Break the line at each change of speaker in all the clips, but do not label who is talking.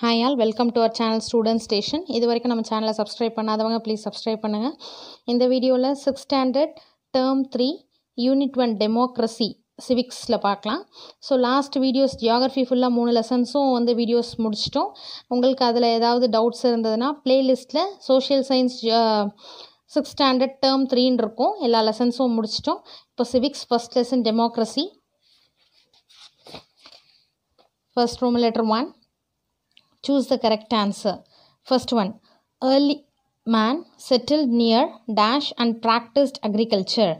Hi all welcome to our channel student station இது வரைக்கும் நம்ம சேனலை சப்ஸ்கிரைப் பண்ணாதவங்க ப்ளீஸ் சப்ஸ்கிரைப் பண்ணுங்கள் இந்த வீடியோவில் six standard term three unit one democracy சிவிக்ஸில் பார்க்கலாம் ஸோ லாஸ்ட் வீடியோஸ் ஜியாகிரஃபி ஃபுல்லாக மூணு லெசன்ஸும் வந்து வீடியோஸ் முடிச்சிட்டோம் உங்களுக்கு அதில் ஏதாவது டவுட்ஸ் இருந்ததுன்னா ப்ளேலிஸ்ட்டில் social science Six standard term three இருக்கும் எல்லா லெசன்ஸும் முடிச்சிட்டோம் இப்போ Pacifics first lesson democracy. First room letter one. choose the correct answer first one early man settled near dash and practiced agriculture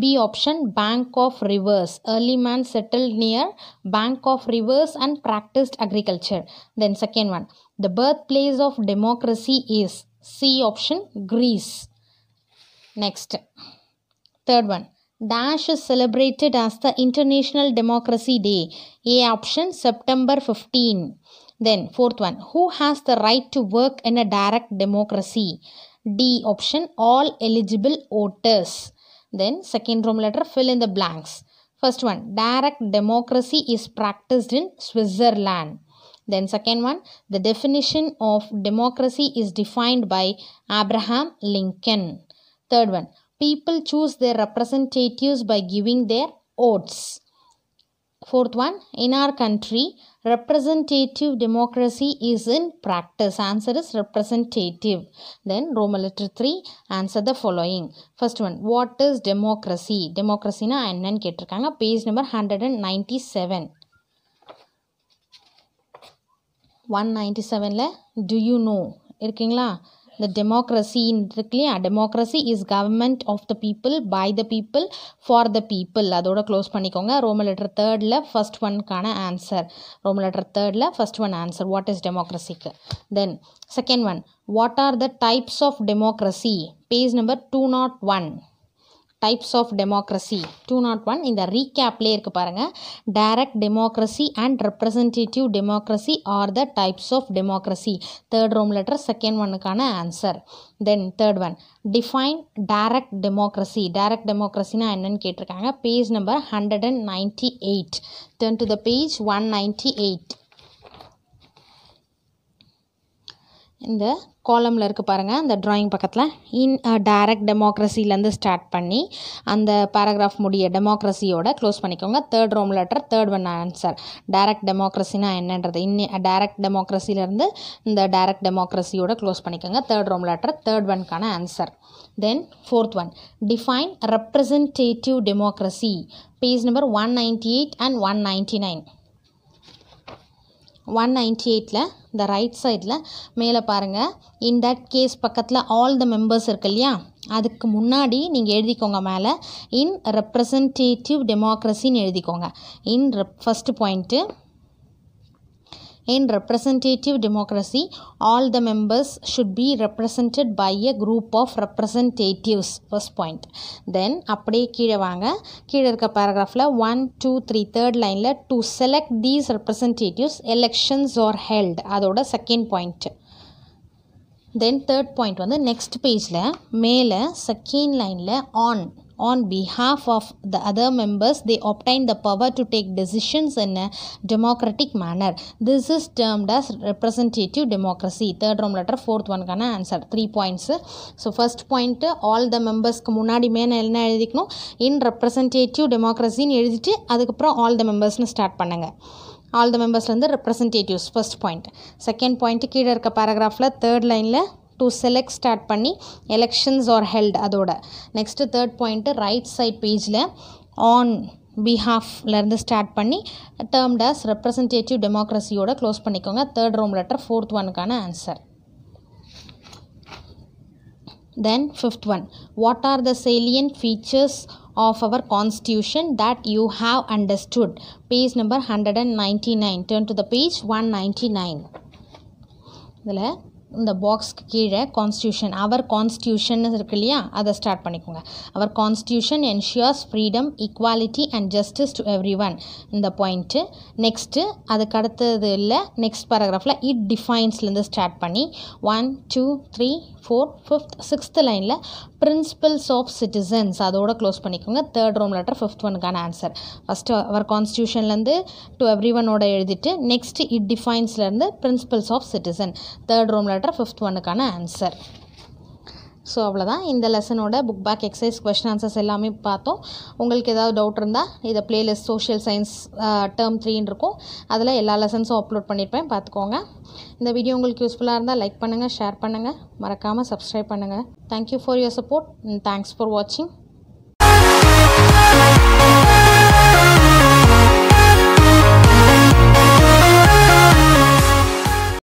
b option bank of rivers early man settled near bank of rivers and practiced agriculture then second one the birthplace of democracy is c option greece Next, third one. Dash is celebrated as the International Democracy Day. A option September 15. Then fourth one. Who has the right to work in a direct democracy? D option all eligible voters. Then second room letter fill in the blanks. First one, direct democracy is practiced in Switzerland. Then second one, the definition of democracy is defined by Abraham Lincoln. Third one, people choose their representatives by giving their votes. Fourth one, in our country, representative democracy is in practice. Answer is representative. Then Roman letter 3, answer the following. First one, what is democracy? Democracy na என்னன்னு கேட்டிருக்காங்க page number 197. seven. One ninety seven le? do you know இருக்கீங்களா இந்த டெமோக்ரஸின்னு இருக்கு இல்லையா democracy is government of the people by the people for the people அதோட close பண்ணிக்கோங்க roman letter தேர்டில் ஃபஸ்ட் ஒன்க்கான ஆன்சர் ரோம லெட்டர் தேர்டில் first one answer what is டெமோக்ரஸிக்கு then second one what are the types of democracy page number two naught one types of democracy two naught one இந்த ரீகேப்லேயே இருக்குது பாருங்கள் direct democracy and representative democracy are the types of democracy third roman letter second ஒன்னுக்கான answer then third one define direct democracy direct டெமோக்ரஸினா என்னன்னு கேட்டிருக்காங்க page number hundred and ninety eight turn to the page one ninety eight இந்த காலமில் இருக்குது பாருங்கள் அந்த drawing பக்கத்தில் இன் டைரக்ட் டெமோக்ரஸிலேருந்து ஸ்டார்ட் பண்ணி அந்த பேராகிராஃப் முடிய டெமோக்ரஸியோட க்ளோஸ் பண்ணிக்கோங்க third roman letter third one answer direct டெமோக்ரஸினா என்னன்றது இன் டைரக்ட் டெமோக்ரஸிலேருந்து இந்த டைரக்ட் டெமோக்ரஸியோட க்ளோஸ் பண்ணிக்கோங்க தேர்ட் ரோம் லெட்டர் தேர்ட் ஒன்க்கான answer then fourth one define representative democracy page number one ninety eight and one ninety nine one ninety எயிட்டில் இந்த right சைடில் மேலே பாருங்கள் இன் தட் கேஸ் பக்கத்தில் ஆல் த மெம்பர்ஸ் இருக்கு இல்லையா அதுக்கு முன்னாடி நீங்கள் எழுதிக்கோங்க மேலே இன் ரெப்ரசன்டேட்டிவ் டெமோக்ரஸின்னு எழுதிக்கோங்க in rep first point In representative democracy, all the members should be represented by a group of representatives First point then அப்படியே கீழே வாங்க கீழே இருக்க பேராகிராஃபில் ஒன் டூ த்ரீ தேர்ட் லைனில் to select these representatives elections are held அதோட second point then third point வந்து next பேஜில் மேலே செகண்ட் லைனில் on on behalf of the other members they obtain the power to take decisions in a democratic manner this is termed as representative democracy third round letter fourth one கான answer three points so first point all the members-க்கு முன்னாடி மேலே என்ன எழுதிக்கணும் in representative democracy-ன்னு எழுதிட்டு அதுக்கப்புறம் all the members-னு start பண்ணுங்கள் ஆல் த மெம்பர்ஸ்லேருந்து representatives first point second point கீழே இருக்க பேராகிராஃபில் தேர்ட் லைனில் டு செலக்ட் ஸ்டார்ட் பண்ணி எலெக்ஷன்ஸ் ஆர் ஹெல்ட் அதோட next third point right side பேஜில் ஆன் பிஹாஃப்லேருந்து ஸ்டார்ட் பண்ணி டேர்ம்ட் அஸ் ரெப்ரசன்டேட்டிவ் டெமோக்ரஸியோட க்ளோஸ் பண்ணிக்கோங்க தேர்ட் ரோம் லெட்டர் ஃபோர்த் ஒனுக்கான answer then fifth one what are the salient features of our constitution that you have understood page number hundred and ninety nine turn to the page one ninety nine இதில் இந்த பாக்ஸ்க்கு கீழே constitution அவர் constitution இருக்கு இல்லையா அதை start பண்ணிக்கோங்க our constitution ensures freedom equality and justice to everyone இந்த point next அதுக்கு அடுத்தது இல்லை நெக்ஸ்ட் பேராகிராஃபில் இட் டிஃபைன்ஸ்லேருந்து ஸ்டார்ட் பண்ணி one two three four fifth sixth லைனில் பிரின்சிபல்ஸ் ஆஃப் சிட்டிசன்ஸ் அதோட க்ளோஸ் பண்ணிக்கோங்க தேர்ட் ரோம் லெட்டர் ஃபிஃப்த் ஒனுக்கான ஆன்சர் ஃபஸ்ட்டு அவர் கான்ஸ்டியூஷன்லேருந்து டு எவ்ரி ஒனோட எழுதிட்டு நெக்ஸ்ட் இட் டிஃபைன்ஸ்லேருந்து principles of citizen third roman letter காட்டுற ஃபிஃப்த் ஒனுக்கான ஆன்சர் ஸோ அவ்வளோதான் இந்த லெசனோட book back exercise question answers எல்லாமே பார்த்தோம் உங்களுக்கு ஏதாவது டவுட் இருந்தால் இதை பிளேலிஸ்ட் சோஷியல் சயின்ஸ் டேர்ம் த்ரீன்னு இருக்கும் அதில் எல்லா லெசன்ஸும் அப்லோட் பண்ணியிருப்பேன் பார்த்துக்கோங்க இந்த வீடியோ உங்களுக்கு யூஸ்ஃபுல்லாக இருந்தால் லைக் பண்ணுங்கள் ஷேர் பண்ணுங்கள் மறக்காமல் சப்ஸ்கிரைப் பண்ணுங்கள் thank you for your support thanks for வாட்சிங்